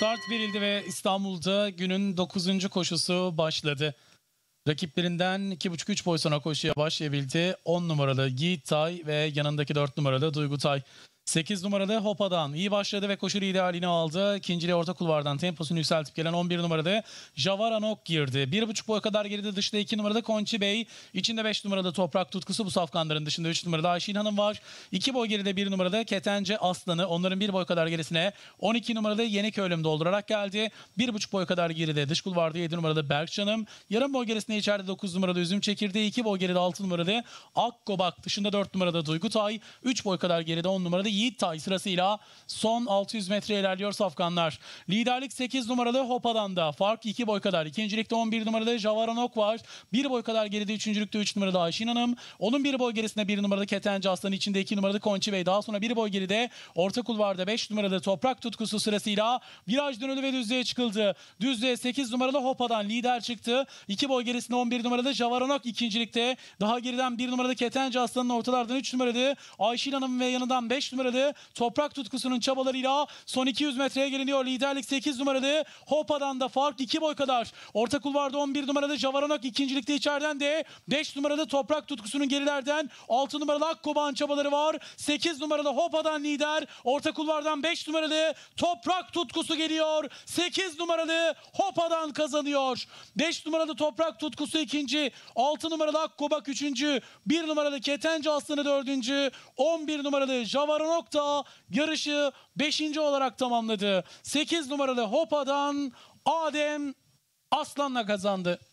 Start verildi ve İstanbul'da günün 9. koşusu başladı. Rakiplerinden 2,5-3 boy sonra koşuya başlayabildi. 10 numaralı Yiğit Tay ve yanındaki 4 numaralı Duygu Tay. 8 numaralı Hopa'dan iyi başladı ve koşu liderliğini aldı. İkinciliği orta kulvardan temposunu yükseltip gelen 11 numarada Javaranok girdi. 1,5 boy kadar geride dışta 2 numarada Konçi Bey. içinde 5 numarada Toprak Tutkusu bu safkanların dışında 3 numarada Ayşin Hanım var. 2 boy geride 1 numarada Ketence Aslan'ı onların 1 boy kadar gerisine 12 numarada Yeniköylüm doldurarak geldi. 1,5 boy kadar geride dış kulvarda 7 numarada Berkcan'ım. Yarım boy gerisine içeride 9 numarada Üzüm Çekirdeği. 2 boy geride 6 numarada Akgobak dışında 4 numarada duygu Duygutay. 3 boy kadar geride 10 numarada Yiğit Tay sırasıyla son 600 metre ilerliyor Safkanlar. Liderlik 8 numaralı Hopa'dan da fark 2 boy kadar. İkincilikte 11 numaralı Javaranok var. 1 boy kadar geride üçüncülükte 3 üç numaralı Ayşin Hanım. Onun 1 boy gerisinde 1 numaralı Ketenci Aslan içinde 2 numaralı Konçi Bey. Daha sonra 1 boy geride orta kulvarda 5 numaralı Toprak Tutkusu sırasıyla viraj dönülü ve düzlüğe çıkıldı. Düzlüğe 8 numaralı Hopa'dan lider çıktı. 2 boy gerisinde 11 numaralı Javaranok ikincilikte. Daha geriden 1 numaralı Ketenci Aslan'ın ortalardan 3 numaralı Ayşin Hanım ve yanından 5 numaralı numaralı Toprak Tutkusu'nun çabalarıyla son 200 metreye geliniyor. Liderlik 8 numaralı Hopa'dan da fark 2 boy kadar. Orta kulvarda 11 numaralı Javaranok ikincilikte içeriden de 5 numaralı Toprak Tutkusu'nun gerilerden 6 numaralı Akkoban çabaları var. 8 numaralı Hopa'dan lider. Orta kulvardan 5 numaralı Toprak Tutkusu geliyor. 8 numaralı Hopa'dan kazanıyor. 5 numaralı Toprak Tutkusu ikinci. 6 numaralı Akkobak üçüncü. 1 numaralı Ketenci Aslanı dördüncü. 11 numaralı Javaranok Hasan Okta yarışı 5. olarak tamamladı. 8 numaralı Hopa'dan Adem Aslan'la kazandı.